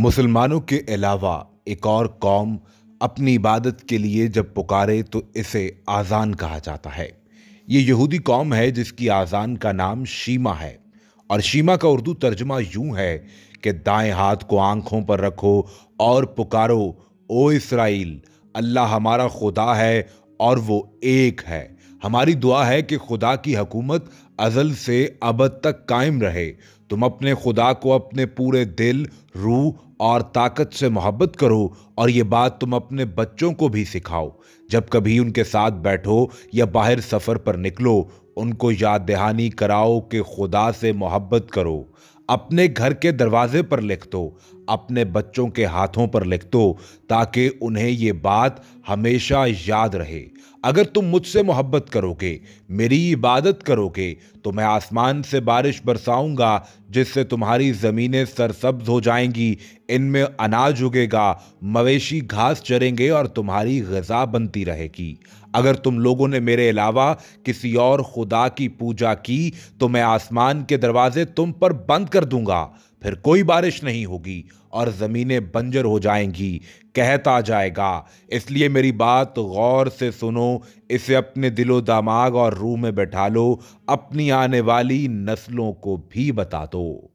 मुसलमानों के अलावा एक और कौम अपनी इबादत के लिए जब पुकारे तो इसे आज़ान कहा जाता है ये यहूदी कौम है जिसकी आज़ान का नाम शीमा है और शीमा का उर्दू तर्जमा यूं है कि दाएं हाथ को आंखों पर रखो और पुकारो ओ इसराइल अल्लाह हमारा खुदा है और वो एक है हमारी दुआ है कि खुदा की हकूमत अजल से अब तक कायम रहे तुम अपने खुदा को अपने पूरे दिल रूह और ताकत से मोहब्बत करो और ये बात तुम अपने बच्चों को भी सिखाओ जब कभी उनके साथ बैठो या बाहर सफ़र पर निकलो उनको याद दहानी कराओ कि खुदा से मोहब्बत करो अपने घर के दरवाजे पर लिख दो अपने बच्चों के हाथों पर लिख दो ताकि उन्हें ये बात हमेशा याद रहे अगर तुम मुझसे मोहब्बत करोगे मेरी इबादत करोगे तो मैं आसमान से बारिश बरसाऊंगा जिससे तुम्हारी ज़मीनें सरसब्ज हो जाएंगी इनमें अनाज उगेगा मवेशी घास चरेंगे और तुम्हारी गजा बनती रहेगी अगर तुम लोगों ने मेरे अलावा किसी और खुदा की पूजा की तो मैं आसमान के दरवाजे तुम पर बंद कर दूंगा फिर कोई बारिश नहीं होगी और ज़मीनें बंजर हो जाएंगी कहता जाएगा इसलिए मेरी बात गौर से सुनो इसे अपने दिलो दामाग और रूह में बैठा लो अपनी आने वाली नस्लों को भी बता दो